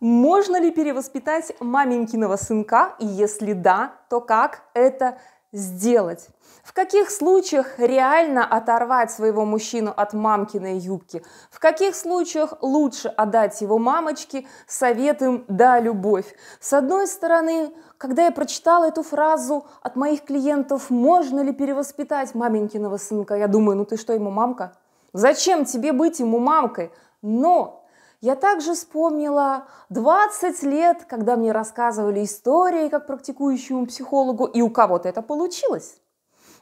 Можно ли перевоспитать маменькиного сынка? И если да, то как это сделать? В каких случаях реально оторвать своего мужчину от мамкиной юбки? В каких случаях лучше отдать его мамочке советом «да, любовь»? С одной стороны, когда я прочитала эту фразу от моих клиентов «можно ли перевоспитать маменькиного сынка?» Я думаю, ну ты что, ему мамка? Зачем тебе быть ему мамкой? Но я также вспомнила 20 лет, когда мне рассказывали истории как практикующему психологу, и у кого-то это получилось.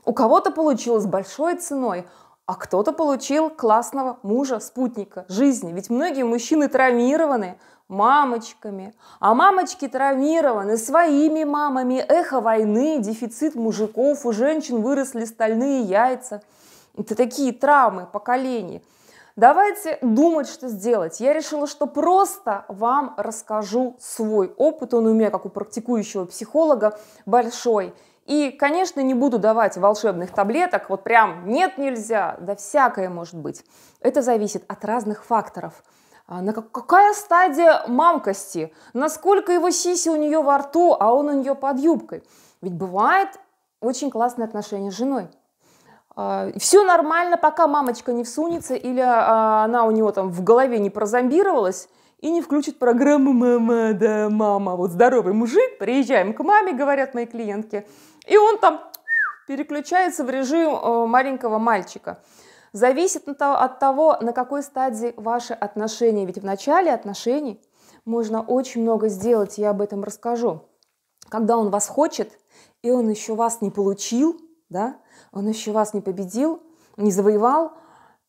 У кого-то получилось большой ценой, а кто-то получил классного мужа, спутника жизни. Ведь многие мужчины травмированы мамочками, а мамочки травмированы своими мамами. Эхо войны, дефицит мужиков, у женщин выросли стальные яйца. Это такие травмы поколений – Давайте думать, что сделать. Я решила, что просто вам расскажу свой опыт. Он у меня, как у практикующего психолога, большой. И, конечно, не буду давать волшебных таблеток, вот прям нет нельзя, да всякое может быть. Это зависит от разных факторов. А, на какая стадия мамкости? Насколько его сиси у нее во рту, а он у нее под юбкой? Ведь бывает очень классные отношения с женой. А, Все нормально, пока мамочка не всунется или а, она у него там в голове не прозомбировалась и не включит программу «Мама, да, мама». Вот здоровый мужик, приезжаем к маме, говорят мои клиентки, и он там переключается в режим э, маленького мальчика. Зависит от того, на какой стадии ваши отношения. Ведь в начале отношений можно очень много сделать, я об этом расскажу. Когда он вас хочет, и он еще вас не получил – да? Он еще вас не победил, не завоевал.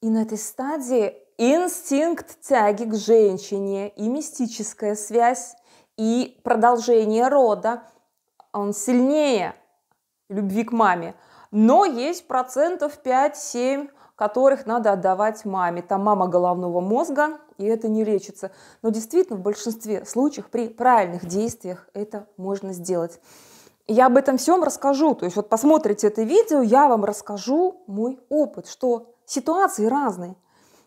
И на этой стадии инстинкт тяги к женщине и мистическая связь и продолжение рода, он сильнее любви к маме. Но есть процентов 5-7, которых надо отдавать маме. Там мама головного мозга, и это не лечится. Но действительно в большинстве случаев при правильных действиях это можно сделать я об этом всем расскажу. То есть вот посмотрите это видео, я вам расскажу мой опыт, что ситуации разные,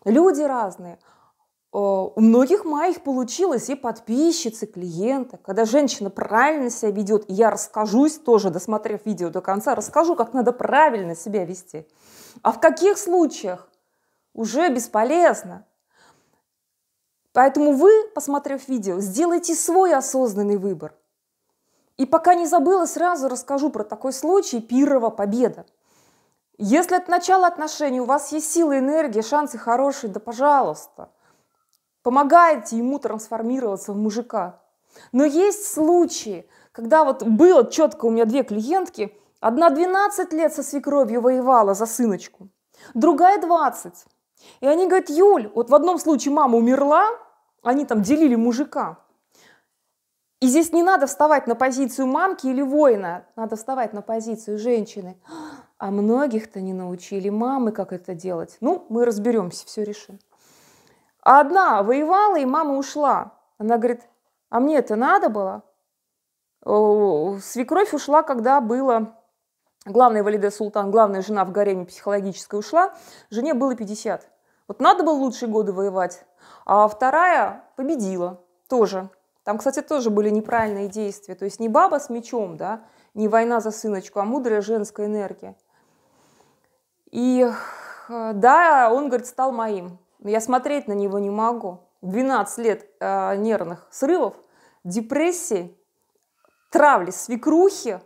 люди разные. Э, у многих моих получилось и подписчицы, клиенты. Когда женщина правильно себя ведет, я расскажусь тоже, досмотрев видео до конца, расскажу, как надо правильно себя вести. А в каких случаях уже бесполезно. Поэтому вы, посмотрев видео, сделайте свой осознанный выбор – и пока не забыла, сразу расскажу про такой случай Пирова Победа. Если от начала отношений у вас есть силы, энергия, шансы хорошие, да пожалуйста, помогайте ему трансформироваться в мужика. Но есть случаи, когда вот было четко у меня две клиентки, одна 12 лет со свекровью воевала за сыночку, другая 20. И они говорят, Юль, вот в одном случае мама умерла, они там делили мужика, и здесь не надо вставать на позицию мамки или воина, надо вставать на позицию женщины. А многих-то не научили мамы, как это делать. Ну, мы разберемся, все решим. А одна воевала, и мама ушла. Она говорит, а мне это надо было? Свекровь ушла, когда было... Главная Валиде Султан, главная жена в гареме психологической ушла. Жене было 50. Вот надо было лучшие годы воевать. А вторая победила тоже. Там, кстати, тоже были неправильные действия. То есть не баба с мечом, да, не война за сыночку, а мудрая женская энергия. И э, да, он, говорит, стал моим. Но я смотреть на него не могу. 12 лет э, нервных срывов, депрессии, травли, свекрухи.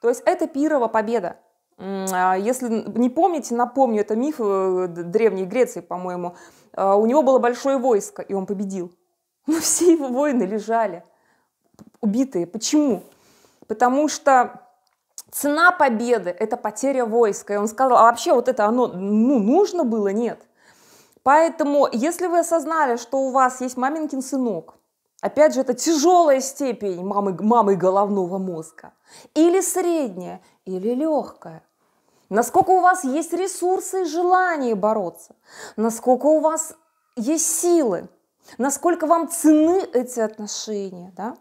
То есть это пирова победа. А если не помните, напомню, это миф э, Древней Греции, по-моему. Э, у него было большое войско, и он победил. Но ну, все его воины лежали, убитые. Почему? Потому что цена победы – это потеря войска. И он сказал, а вообще вот это оно ну, нужно было? Нет. Поэтому, если вы осознали, что у вас есть маменькин сынок, опять же, это тяжелая степень мамы, мамы головного мозга, или средняя, или легкая, насколько у вас есть ресурсы и желание бороться, насколько у вас есть силы – насколько вам цены эти отношения, да?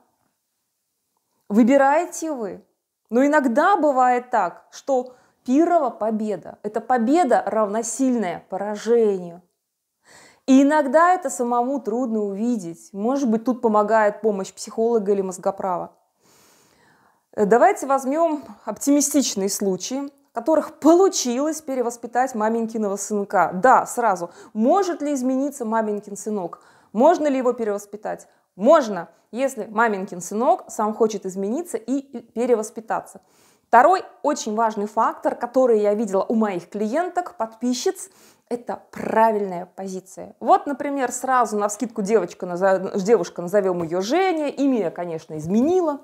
Выбираете вы. Но иногда бывает так, что Пирова победа – это победа, равносильная поражению. И иногда это самому трудно увидеть. Может быть, тут помогает помощь психолога или мозгоправа. Э, давайте возьмем оптимистичные случаи, которых получилось перевоспитать маменькиного сынка. Да, сразу. Может ли измениться маменькин сынок? Можно ли его перевоспитать? Можно, если маменькин сынок сам хочет измениться и перевоспитаться. Второй очень важный фактор, который я видела у моих клиенток, подписчиц, это правильная позиция. Вот, например, сразу на вскидку девочка, назов... девушка, назовем ее Женя, имя конечно, изменила.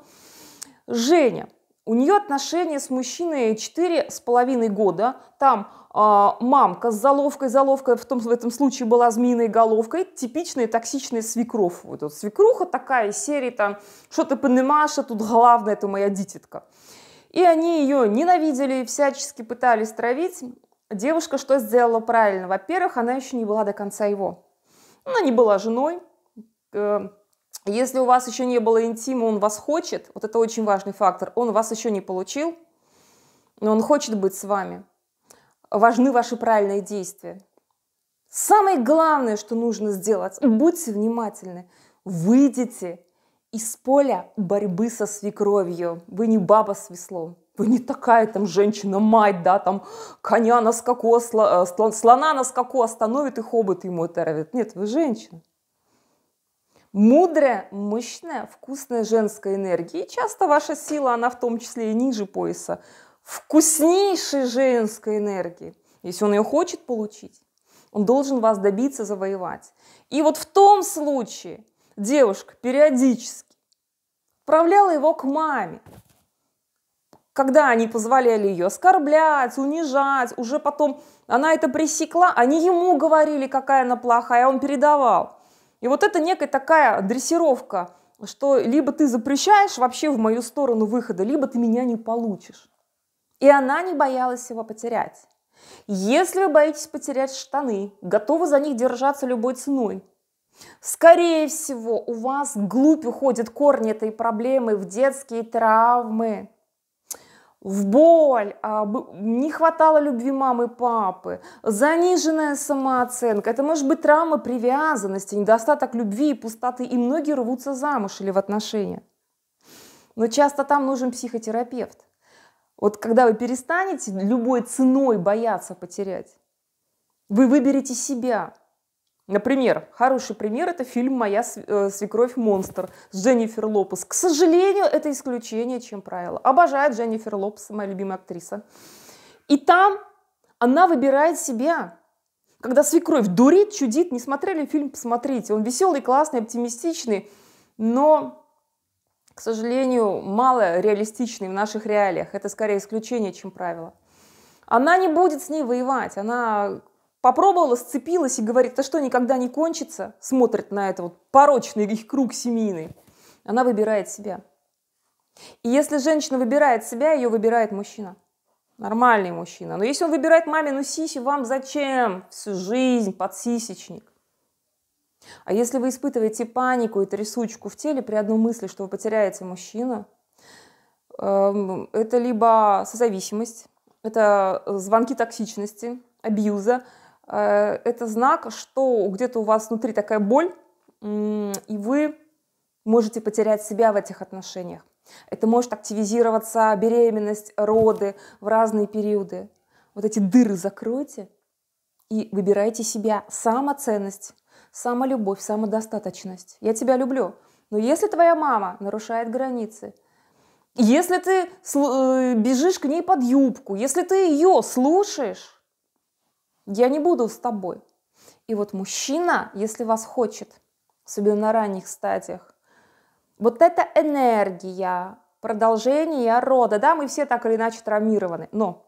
Женя, у нее отношения с мужчиной 4,5 года. Там э, мамка с заловкой, заловка в, том, в этом случае была змеиной головкой, типичная токсичная свекров. Вот, вот свекруха такая из серии там, что ты понимаешь, а тут главное, это моя дитятка. И они ее ненавидели и всячески пытались травить. Девушка что сделала правильно? Во-первых, она еще не была до конца его. Она не была женой, э, если у вас еще не было интима, он вас хочет, вот это очень важный фактор, он вас еще не получил, но он хочет быть с вами. Важны ваши правильные действия. Самое главное, что нужно сделать, будьте внимательны, выйдите из поля борьбы со свекровью. Вы не баба с веслом. Вы не такая там женщина-мать, да, там коня на скаку, а, э, слона на скаку остановит и хобот ему оторвет. Нет, вы женщина мудрая, мощная, вкусная женская энергия. И часто ваша сила, она в том числе и ниже пояса, вкуснейшей женской энергии. Если он ее хочет получить, он должен вас добиться, завоевать. И вот в том случае девушка периодически отправляла его к маме, когда они позволяли ее оскорблять, унижать, уже потом она это пресекла, они ему говорили, какая она плохая, он передавал. И вот это некая такая дрессировка, что либо ты запрещаешь вообще в мою сторону выхода, либо ты меня не получишь. И она не боялась его потерять. Если вы боитесь потерять штаны, готовы за них держаться любой ценой, скорее всего, у вас глубь уходят корни этой проблемы в детские травмы, в боль, а, не хватало любви мамы и папы, заниженная самооценка. Это может быть травма привязанности, недостаток любви и пустоты. И многие рвутся замуж или в отношения. Но часто там нужен психотерапевт. Вот когда вы перестанете любой ценой бояться потерять, вы выберете себя – Например, хороший пример – это фильм «Моя э, свекровь-монстр» с Дженнифер Лопес. К сожалению, это исключение, чем правило. Обожаю Дженнифер Лопес, моя любимая актриса. И там она выбирает себя. Когда свекровь дурит, чудит, не смотрели фильм, посмотрите. Он веселый, классный, оптимистичный, но, к сожалению, мало реалистичный в наших реалиях. Это скорее исключение, чем правило. Она не будет с ней воевать, она Попробовала, сцепилась и говорит, это что, никогда не кончится? Смотрит на это вот порочный их круг семейный. Она выбирает себя. И если женщина выбирает себя, ее выбирает мужчина. Нормальный мужчина. Но если он выбирает мамину сиси, вам зачем всю жизнь подсисечник? А если вы испытываете панику и трясучку в теле при одной мысли, что вы потеряете мужчину, эм, это либо созависимость, это э, звонки токсичности, абьюза – Э, это знак, что где-то у вас внутри такая боль, и вы можете потерять себя в этих отношениях. Это может активизироваться беременность, роды в разные периоды. Вот эти дыры закройте и выбирайте себя. Самоценность, самолюбовь, самодостаточность. Я тебя люблю. Но если твоя мама нарушает границы, если ты э, бежишь к ней под юбку, если ты ее слушаешь, я не буду с тобой. И вот мужчина, если вас хочет, особенно на ранних стадиях, вот эта энергия, продолжение рода, да, мы все так или иначе травмированы, но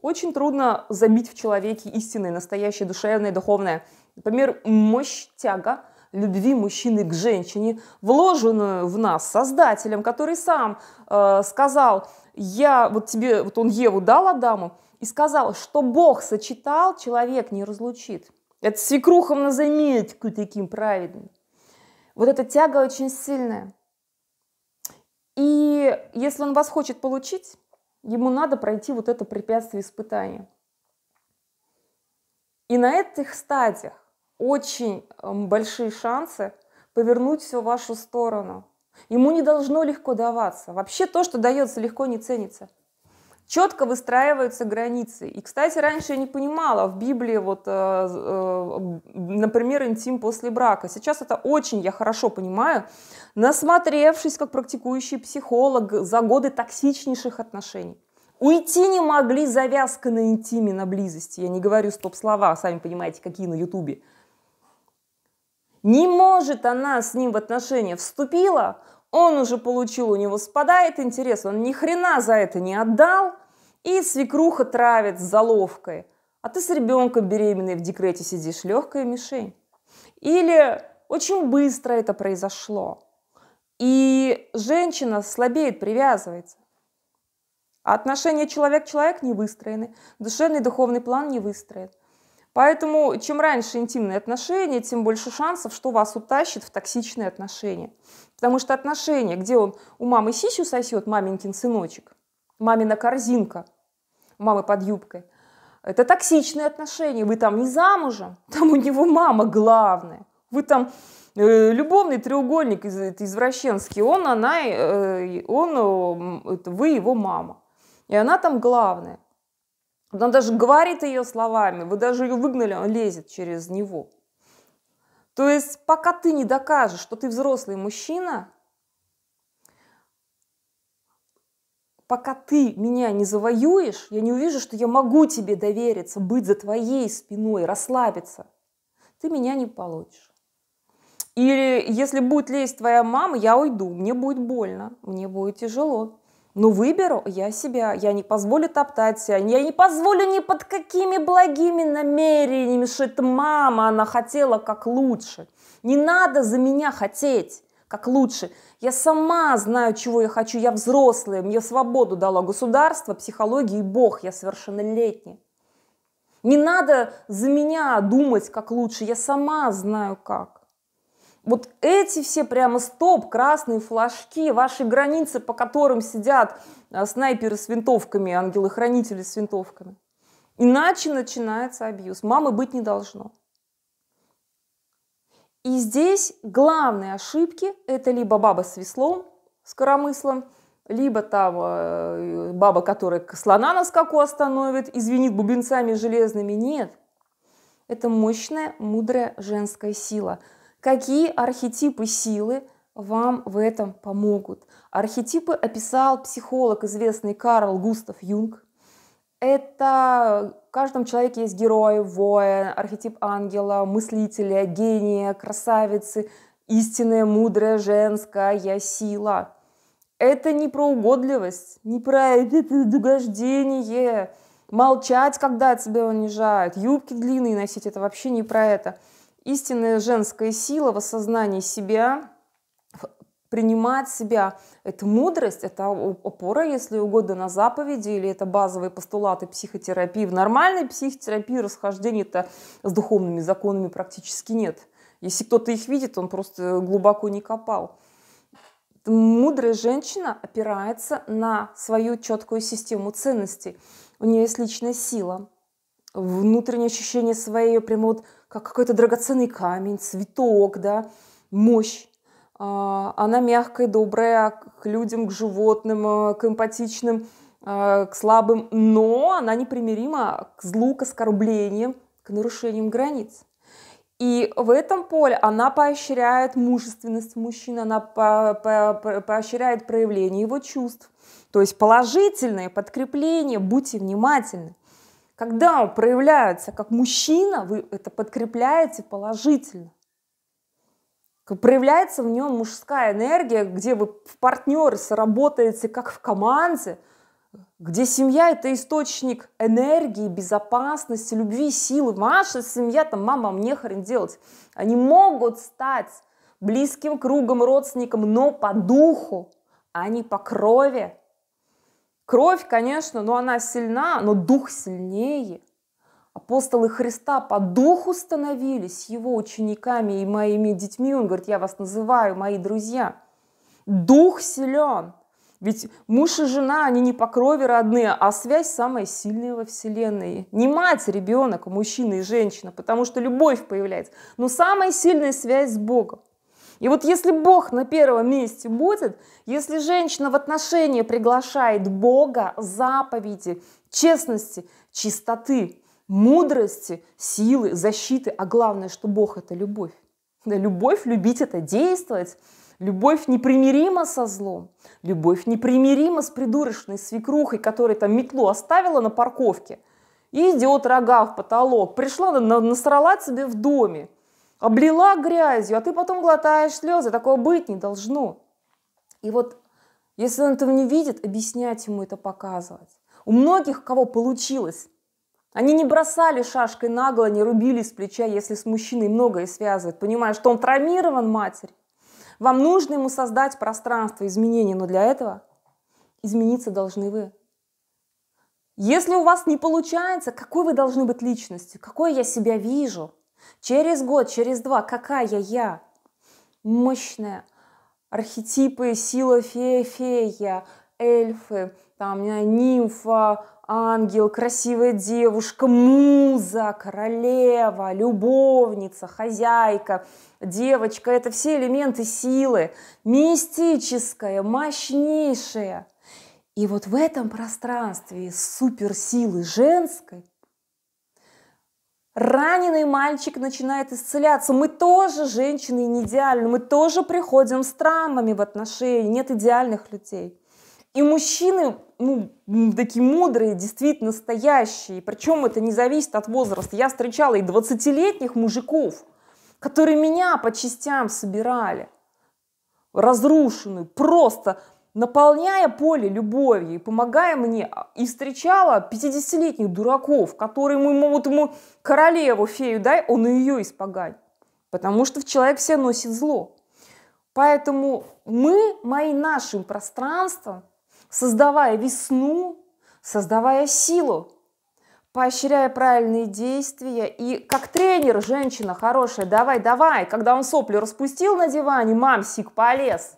очень трудно забить в человеке истинное, настоящее, душевное, духовное. Например, мощь, тяга любви мужчины к женщине, вложенную в нас создателем, который сам э, сказал, я вот тебе, вот он Еву дал Адаму, и сказал, что Бог сочетал, человек не разлучит. Это свекрухом на заметку таким праведным. Вот эта тяга очень сильная. И если он вас хочет получить, ему надо пройти вот это препятствие испытания. И на этих стадиях очень эм, большие шансы повернуть все в вашу сторону. Ему не должно легко даваться. Вообще то, что дается, легко не ценится четко выстраиваются границы. И, кстати, раньше я не понимала в Библии, вот, э, э, например, интим после брака. Сейчас это очень я хорошо понимаю, насмотревшись как практикующий психолог за годы токсичнейших отношений. Уйти не могли завязка на интиме, на близости. Я не говорю стоп-слова, а сами понимаете, какие на ютубе. Не может она с ним в отношения вступила, он уже получил, у него спадает интерес, он ни хрена за это не отдал, и свекруха травит с заловкой. А ты с ребенком беременной в декрете сидишь, легкая мишень. Или очень быстро это произошло. И женщина слабеет, привязывается. А отношения человек-человек не выстроены, душевный духовный план не выстроен. Поэтому чем раньше интимные отношения, тем больше шансов, что вас утащит в токсичные отношения. Потому что отношения, где он у мамы сисю сосет, маменькин сыночек, мамина корзинка, мамы под юбкой, это токсичные отношения. Вы там не замужем, там у него мама главная. Вы там э, любовный треугольник из, извращенский. Он, она, э, он, э, это вы его мама. И она там главная. Она даже говорит ее словами, вы даже ее выгнали, он лезет через него. То есть пока ты не докажешь, что ты взрослый мужчина, пока ты меня не завоюешь, я не увижу, что я могу тебе довериться, быть за твоей спиной, расслабиться. Ты меня не получишь. Или если будет лезть твоя мама, я уйду, мне будет больно, мне будет тяжело. Но ну, выберу я себя, я не позволю топтать себя, я не позволю ни под какими благими намерениями, что это мама, она хотела как лучше. Не надо за меня хотеть как лучше. Я сама знаю, чего я хочу, я взрослая, мне свободу дало государство, психология и Бог, я совершеннолетняя. Не надо за меня думать, как лучше, я сама знаю как вот эти все прямо стоп, красные флажки, ваши границы, по которым сидят а, снайперы с винтовками, ангелы-хранители с винтовками. Иначе начинается абьюз. Мамы быть не должно. И здесь главные ошибки – это либо баба с веслом, с коромыслом, либо там э, баба, которая слона на скаку остановит, извинит бубенцами железными. Нет. Это мощная, мудрая женская сила – Какие архетипы силы вам в этом помогут? Архетипы описал психолог, известный Карл Густав Юнг. Это в каждом человеке есть герой, воин, архетип ангела, мыслителя, гения, красавицы, истинная, мудрая, женская сила. Это не про угодливость, не про это догождение, молчать, когда тебя унижают, юбки длинные носить, это вообще не про это – истинная женская сила в осознании себя, принимать себя. Это мудрость, это опора, если угодно, на заповеди, или это базовые постулаты психотерапии. В нормальной психотерапии расхождений-то с духовными законами практически нет. Если кто-то их видит, он просто глубоко не копал. Мудрая женщина опирается на свою четкую систему ценностей. У нее есть личная сила, внутреннее ощущение своей прямо вот как какой-то драгоценный камень, цветок, да, мощь. А, она мягкая, добрая к людям, к животным, э, к эмпатичным, э, к слабым, но она непримирима к злу, к оскорблениям, к нарушениям границ. И в этом поле она поощряет мужественность мужчины, она по по поощряет проявление его чувств. То есть положительное подкрепление, будьте внимательны. Когда он проявляется как мужчина, вы это подкрепляете положительно. Проявляется в нем мужская энергия, где вы в партнеры сработаете как в команде, где семья – это источник энергии, безопасности, любви, силы. Ваша семья, там, мама, а мне хрен делать. Они могут стать близким кругом, родственником, но по духу, а не по крови. Кровь, конечно, но она сильна, но дух сильнее. Апостолы Христа по духу становились его учениками и моими детьми. Он говорит, я вас называю, мои друзья. Дух силен. Ведь муж и жена, они не по крови родные, а связь самая сильная во Вселенной. Не мать, ребенок, а мужчина и женщина, потому что любовь появляется. Но самая сильная связь с Богом. И вот если Бог на первом месте будет, если женщина в отношении приглашает Бога, заповеди, честности, чистоты, мудрости, силы, защиты, а главное, что Бог – это любовь. Да, любовь, любить – это действовать. Любовь непримирима со злом. Любовь непримирима с придурочной свекрухой, которая там метлу оставила на парковке – и идет рога в потолок. Пришла, насрала себе в доме облила грязью, а ты потом глотаешь слезы. Такого быть не должно. И вот если он этого не видит, объяснять ему это, показывать. У многих, кого получилось, они не бросали шашкой нагло, не рубили с плеча, если с мужчиной многое связывает, понимая, что он травмирован матерь. Вам нужно ему создать пространство изменений, но для этого измениться должны вы. Если у вас не получается, какой вы должны быть личностью, какой я себя вижу – Через год, через два, какая я? Мощная. Архетипы, сила фея, фея, эльфы, там, нимфа, ангел, красивая девушка, муза, королева, любовница, хозяйка, девочка. Это все элементы силы. Мистическая, мощнейшая. И вот в этом пространстве суперсилы женской раненый мальчик начинает исцеляться. Мы тоже женщины не идеальны, мы тоже приходим с травмами в отношении, нет идеальных людей. И мужчины, ну, такие мудрые, действительно настоящие. Причем это не зависит от возраста. Я встречала и 20-летних мужиков, которые меня по частям собирали. Разрушенную, просто наполняя поле любовью и помогая мне, а, и встречала 50-летних дураков, которые ему вот ему королеву фею дай, он ее испоганит. Потому что в человек все носит зло. Поэтому мы мои нашим пространством, создавая весну, создавая силу, поощряя правильные действия. И как тренер, женщина хорошая, давай, давай, когда он сопли распустил на диване, мам сик полез –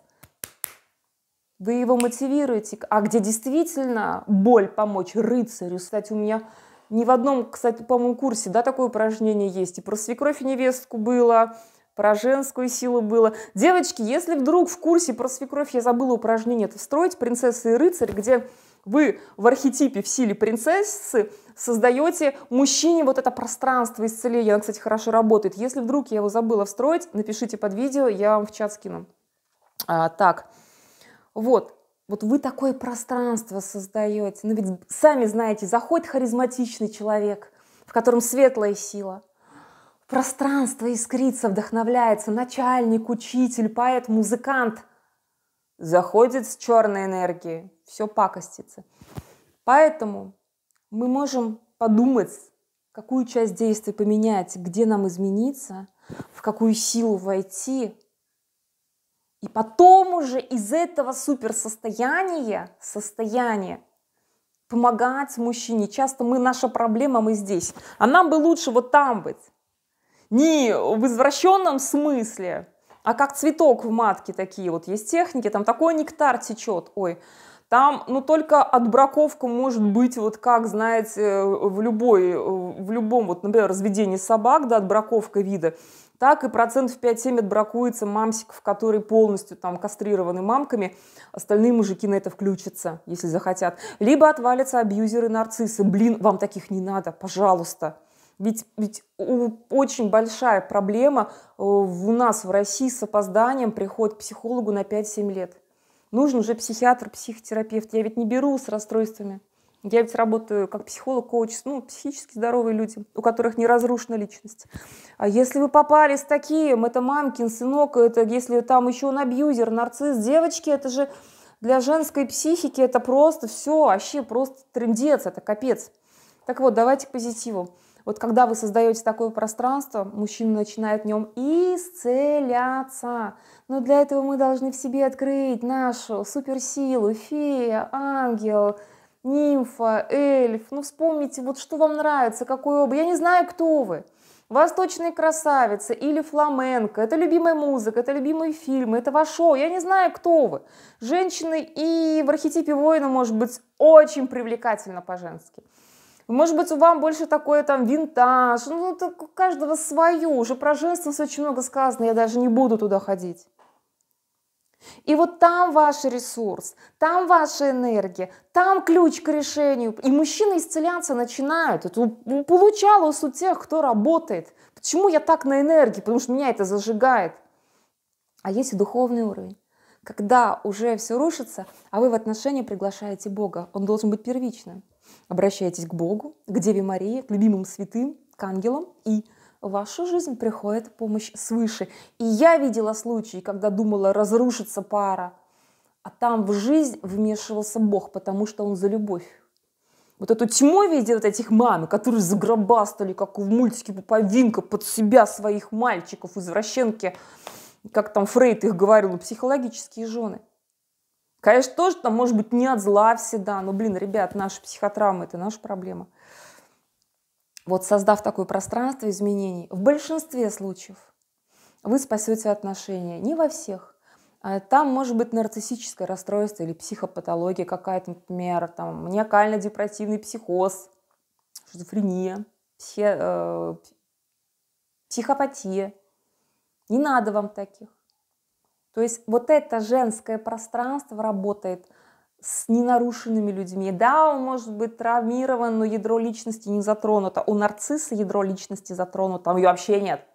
вы его мотивируете, а где действительно боль помочь рыцарю. Кстати, у меня ни в одном, кстати, по-моему, курсе, да, такое упражнение есть. И про свекровь и невестку было, про женскую силу было. Девочки, если вдруг в курсе про свекровь я забыла упражнение, это строить принцессы и рыцарь, где вы в архетипе в силе принцессы создаете мужчине вот это пространство исцеления. Оно, кстати, хорошо работает. Если вдруг я его забыла встроить, напишите под видео, я вам в чат скину. А, так, вот, вот вы такое пространство создаете. Но ну ведь сами знаете, заходит харизматичный человек, в котором светлая сила. Пространство искрится, вдохновляется. Начальник, учитель, поэт, музыкант. Заходит с черной энергией. Все пакостится. Поэтому мы можем подумать, какую часть действий поменять, где нам измениться, в какую силу войти – и потом уже из этого суперсостояния, состояния помогать мужчине. Часто мы, наша проблема, мы здесь. А нам бы лучше вот там быть. Не в извращенном смысле, а как цветок в матке такие вот есть техники. Там такой нектар течет. Ой, там, ну, только отбраковка может быть, вот как, знаете, в, любой, в любом, вот, например, разведении собак, да, отбраковка вида так и процентов 5-7 отбракуется мамсиков, которые полностью там кастрированы мамками, остальные мужики на это включатся, если захотят. Либо отвалятся абьюзеры-нарциссы. Блин, вам таких не надо, пожалуйста. Ведь, ведь очень большая проблема э, у нас в России с опозданием приходит к психологу на 5-7 лет. Нужен уже психиатр, психотерапевт. Я ведь не беру с расстройствами я ведь работаю как психолог, коуч, ну, психически здоровые люди, у которых не разрушена личность. А если вы попали попались таким, это мамкин, сынок, это если там еще он абьюзер, нарцисс, девочки, это же для женской психики это просто все, вообще просто трендец, это капец. Так вот, давайте к позитиву. Вот когда вы создаете такое пространство, мужчина начинает в нем исцеляться. Но для этого мы должны в себе открыть нашу суперсилу, фея, ангел – нимфа, эльф. Ну, вспомните, вот что вам нравится, какой образ. Я не знаю, кто вы. Восточные красавицы или фламенко. Это любимая музыка, это любимые фильмы, это ваше шоу. Я не знаю, кто вы. Женщины и в архетипе воина может быть очень привлекательно по-женски. Может быть, у вам больше такое там винтаж, ну, так у каждого свое. Уже про женственность очень много сказано, я даже не буду туда ходить. И вот там ваш ресурс, там ваша энергия, там ключ к решению. И мужчины исцеляться начинают. Это получалось у тех, кто работает. Почему я так на энергии? Потому что меня это зажигает. А есть и духовный уровень. Когда уже все рушится, а вы в отношения приглашаете Бога. Он должен быть первичным. Обращайтесь к Богу, к Деве Марии, к любимым святым, к ангелам и в вашу жизнь приходит помощь свыше. И я видела случаи, когда думала разрушится пара, а там в жизнь вмешивался Бог, потому что он за любовь. Вот эту тьму видел от этих мам, которые загробастали, как в мультике Пуповинка, под себя своих мальчиков, извращенки, как там Фрейд их говорил, психологические жены. Конечно, тоже там может быть не от зла всегда, но, блин, ребят, наши психотравмы – это наша проблема вот создав такое пространство изменений, в большинстве случаев вы спасете отношения. Не во всех. А там может быть нарциссическое расстройство или психопатология какая-то, например, там, маниакально-депрессивный психоз, шизофрения, психи, э, психопатия. Не надо вам таких. То есть вот это женское пространство работает – с ненарушенными людьми. Да, он может быть травмирован, но ядро личности не затронуто. У нарцисса ядро личности затронуто, там ее вообще нет.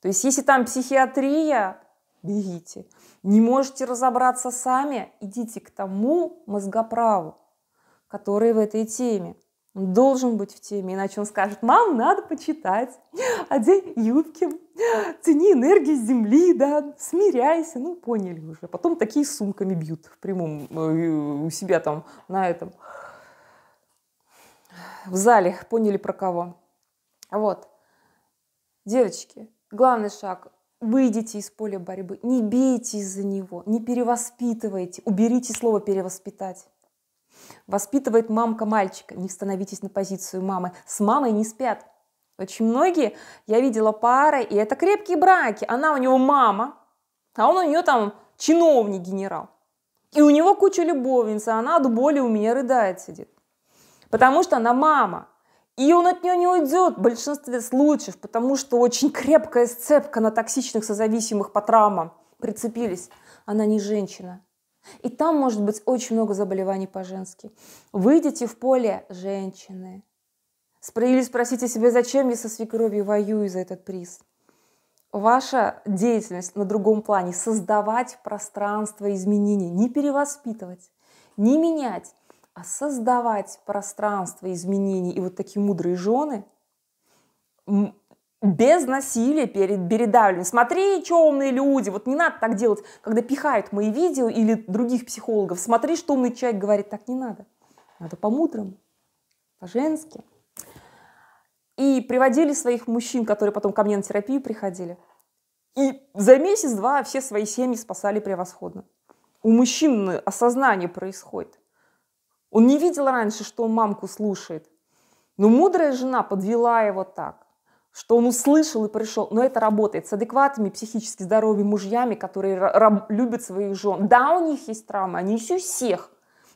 То есть, если там психиатрия, бегите. Не можете разобраться сами, идите к тому мозгоправу, который в этой теме. Он должен быть в теме, иначе он скажет, мам, надо почитать, одень юбки, цени энергию земли, да, смиряйся, ну, поняли уже. Потом такие сумками бьют в прямом, э, у себя там на этом, в зале, поняли про кого. Вот. Девочки, главный шаг Выйдите из поля борьбы, не бейте из-за него, не перевоспитывайте, уберите слово перевоспитать. Воспитывает мамка мальчика. Не становитесь на позицию мамы. С мамой не спят. Очень многие, я видела пары, и это крепкие браки. Она у него мама, а он у нее там чиновник генерал. И у него куча любовниц, а она от боли у меня рыдает сидит. Потому что она мама. И он от нее не уйдет в большинстве случаев, потому что очень крепкая сцепка на токсичных созависимых по травмам прицепились. Она не женщина, и там может быть очень много заболеваний по-женски. Выйдите в поле женщины. Или спросите себя, зачем я со свекровью воюю за этот приз. Ваша деятельность на другом плане – создавать пространство изменений, не перевоспитывать, не менять, а создавать пространство изменений. И вот такие мудрые жены без насилия перед передавлением. Смотри, что умные люди, вот не надо так делать, когда пихают мои видео или других психологов. Смотри, что умный человек говорит, так не надо. Надо по-мудрому, по-женски. И приводили своих мужчин, которые потом ко мне на терапию приходили. И за месяц-два все свои семьи спасали превосходно. У мужчин осознание происходит. Он не видел раньше, что он мамку слушает. Но мудрая жена подвела его так что он услышал и пришел. Но это работает с адекватными психически здоровыми мужьями, которые любят своих жен. Да, у них есть травмы, они есть у всех.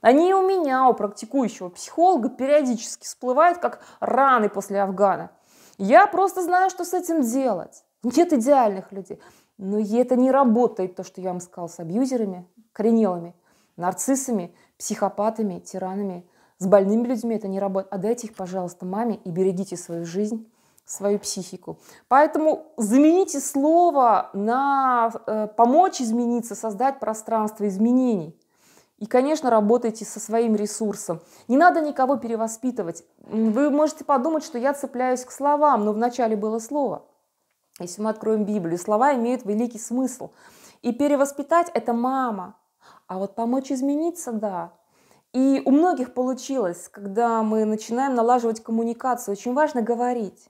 Они и у меня, у практикующего психолога, периодически всплывают, как раны после Афгана. Я просто знаю, что с этим делать. Нет идеальных людей. Но это не работает, то, что я вам сказала, с абьюзерами, коренелыми, нарциссами, психопатами, тиранами, с больными людьми это не работает. Отдайте их, пожалуйста, маме и берегите свою жизнь свою психику. Поэтому замените слово на э, помочь измениться, создать пространство изменений. И, конечно, работайте со своим ресурсом. Не надо никого перевоспитывать. Вы можете подумать, что я цепляюсь к словам, но вначале было слово. Если мы откроем Библию, слова имеют великий смысл. И перевоспитать – это мама. А вот помочь измениться – да. И у многих получилось, когда мы начинаем налаживать коммуникацию, очень важно говорить.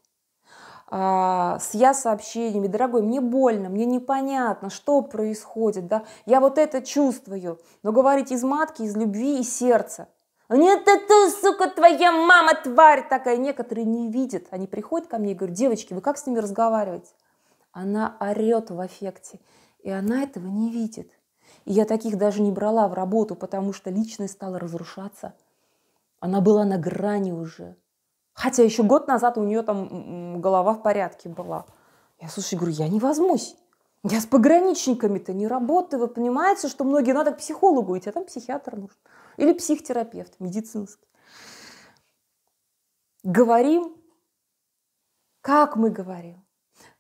А, с я-сообщениями, дорогой, мне больно, мне непонятно, что происходит, да, я вот это чувствую, но говорить из матки, из любви и сердца. «Ну нет, это, сука, твоя мама, тварь такая. Некоторые не видят, они приходят ко мне и говорят, девочки, вы как с ними разговариваете? Она орет в аффекте, и она этого не видит. И я таких даже не брала в работу, потому что личность стала разрушаться. Она была на грани уже. Хотя еще год назад у нее там голова в порядке была. Я, слушай, говорю, я не возьмусь. Я с пограничниками-то не работаю. Вы понимаете, что многие надо ну, к психологу идти, а там психиатр нужен. Или психотерапевт медицинский. Говорим, как мы говорим,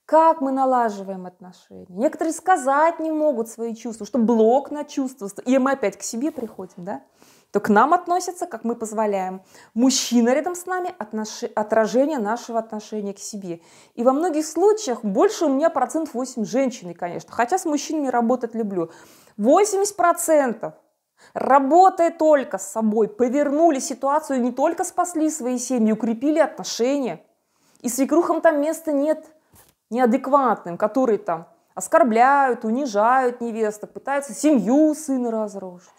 как мы налаживаем отношения. Некоторые сказать не могут свои чувства, что блок на чувства. И мы опять к себе приходим, да? то к нам относятся, как мы позволяем. Мужчина рядом с нами отнош... – отражение нашего отношения к себе. И во многих случаях больше у меня процент 8 женщины, конечно, хотя с мужчинами работать люблю. 80 процентов Работая только с собой, повернули ситуацию, не только спасли свои семьи, укрепили отношения. И свекрухам там места нет неадекватным, которые там оскорбляют, унижают невесток, пытаются семью сына разрушить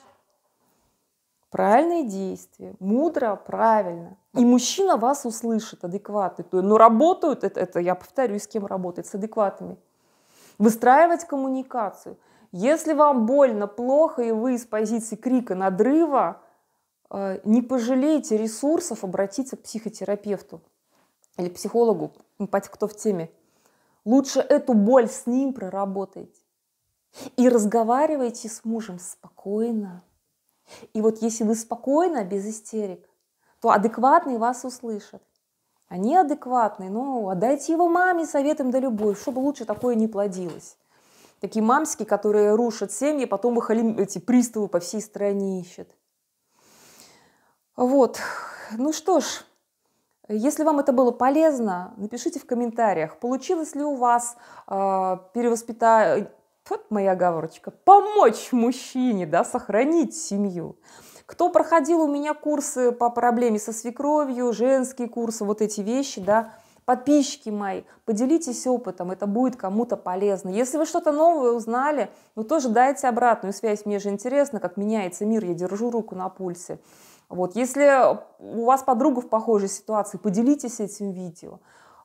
правильные действия, мудро, правильно. И мужчина вас услышит, адекватный. Но ну, работают, это, это я повторю, с кем работает, с адекватными. Выстраивать коммуникацию. Если вам больно, плохо, и вы из позиции крика, надрыва, э, не пожалейте ресурсов обратиться к психотерапевту или психологу, ну, кто в теме. Лучше эту боль с ним проработайте. И разговаривайте с мужем спокойно. И вот если вы спокойно, без истерик, то адекватный вас услышат. Они а адекватные, ну, отдайте его маме советом да любовь, чтобы лучше такое не плодилось. Такие мамские, которые рушат семьи, потом их эти приставы по всей стране ищут. Вот, ну что ж, если вам это было полезно, напишите в комментариях, получилось ли у вас э, перевоспита вот моя оговорочка, помочь мужчине, да, сохранить семью. Кто проходил у меня курсы по проблеме со свекровью, женские курсы, вот эти вещи, да, подписчики мои, поделитесь опытом, это будет кому-то полезно. Если вы что-то новое узнали, ну тоже дайте обратную связь, мне же интересно, как меняется мир, я держу руку на пульсе. Вот, если у вас подруга в похожей ситуации, поделитесь этим видео.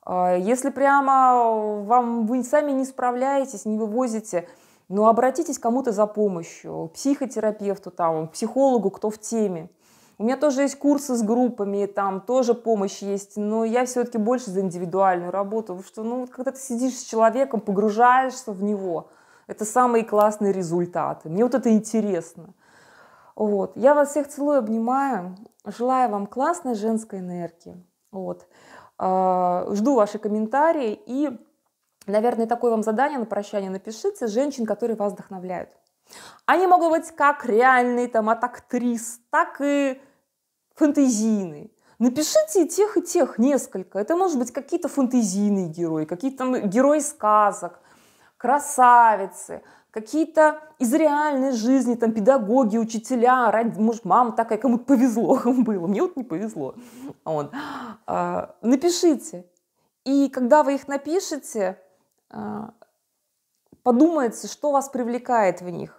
А, если прямо вам вы сами не справляетесь, не вывозите, но ну, обратитесь кому-то за помощью, психотерапевту, там, психологу, кто в теме. У меня тоже есть курсы с группами, там тоже помощь есть, но я все-таки больше за индивидуальную работу, потому что, ну, когда ты сидишь с человеком, погружаешься в него, это самые классные результаты. Мне вот это интересно. Вот. Я вас всех целую, обнимаю. Желаю вам классной женской энергии. Вот. А, жду ваши комментарии. И, наверное, такое вам задание на прощание. Напишите женщин, которые вас вдохновляют. Они могут быть как реальные там от актрис, так и фэнтезийные. Напишите и тех, и тех несколько. Это может быть какие-то фэнтезийные герои, какие-то там герои сказок, красавицы – какие-то из реальной жизни, там, педагоги, учителя, ради, может, мама такая, кому-то повезло было, мне вот не повезло. Вот. А, напишите. И когда вы их напишете, а, подумайте, что вас привлекает в них.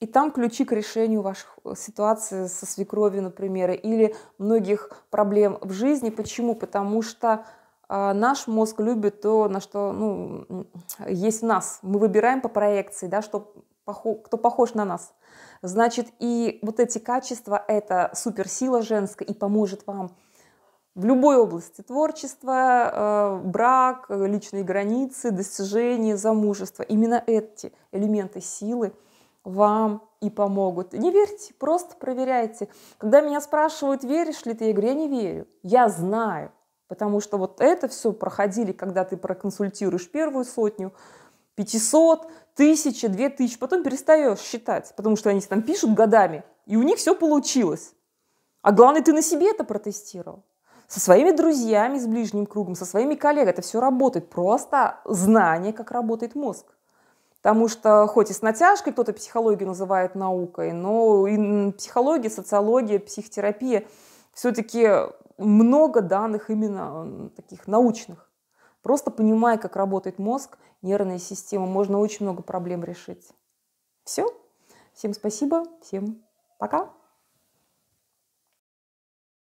И там ключи к решению ваших э, ситуаций со свекровью, например, или многих проблем в жизни. Почему? Потому что а, наш мозг любит то, на что ну, есть нас. Мы выбираем по проекции, да, что, кто похож на нас. Значит, и вот эти качества – это суперсила женская и поможет вам в любой области творчества, брак, личные границы, достижения, замужество. Именно эти элементы силы вам и помогут. Не верьте, просто проверяйте. Когда меня спрашивают, веришь ли ты, я говорю, я не верю, я знаю. Потому что вот это все проходили, когда ты проконсультируешь первую сотню, 500, 1000, 2000, потом перестаешь считать, потому что они там пишут годами, и у них все получилось. А главное, ты на себе это протестировал. Со своими друзьями, с ближним кругом, со своими коллегами. Это все работает. Просто знание, как работает мозг. Потому что хоть и с натяжкой кто-то психологию называет наукой, но и психология, социология, психотерапия все-таки много данных именно таких научных. Просто понимая, как работает мозг, нервная система, можно очень много проблем решить. Все. Всем спасибо. Всем пока.